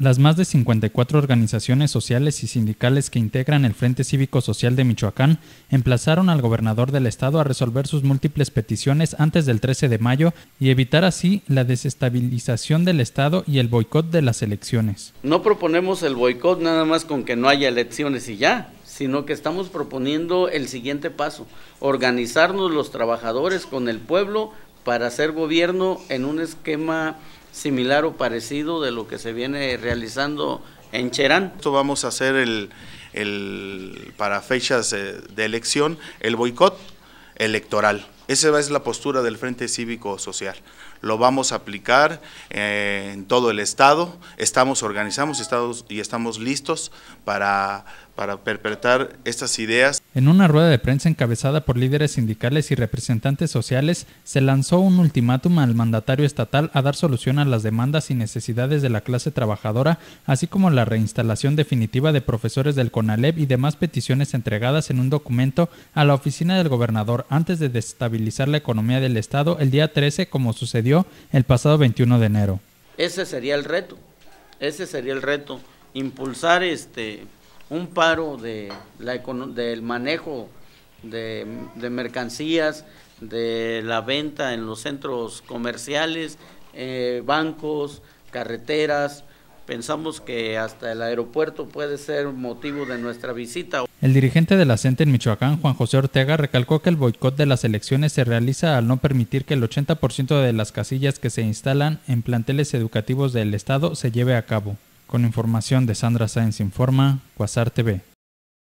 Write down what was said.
Las más de 54 organizaciones sociales y sindicales que integran el Frente Cívico Social de Michoacán emplazaron al gobernador del estado a resolver sus múltiples peticiones antes del 13 de mayo y evitar así la desestabilización del estado y el boicot de las elecciones. No proponemos el boicot nada más con que no haya elecciones y ya, sino que estamos proponiendo el siguiente paso, organizarnos los trabajadores con el pueblo para hacer gobierno en un esquema similar o parecido de lo que se viene realizando en Cherán. Esto vamos a hacer el, para fechas de elección el boicot electoral. Esa es la postura del Frente Cívico Social. Lo vamos a aplicar eh, en todo el Estado. Estamos organizamos estados y estamos listos para, para perpetrar estas ideas. En una rueda de prensa encabezada por líderes sindicales y representantes sociales, se lanzó un ultimátum al mandatario estatal a dar solución a las demandas y necesidades de la clase trabajadora, así como la reinstalación definitiva de profesores del CONALEP y demás peticiones entregadas en un documento a la oficina del gobernador antes de destabilizar la economía del Estado el día 13 como sucedió el pasado 21 de enero. Ese sería el reto, ese sería el reto, impulsar este un paro de la, del manejo de, mercancías, de la venta en los centros comerciales, eh, bancos, carreteras. Pensamos que hasta el aeropuerto puede ser motivo de nuestra visita. El dirigente de la CENTE en Michoacán, Juan José Ortega, recalcó que el boicot de las elecciones se realiza al no permitir que el 80% de las casillas que se instalan en planteles educativos del Estado se lleve a cabo. Con información de Sandra Sáenz Informa, Cuasar TV.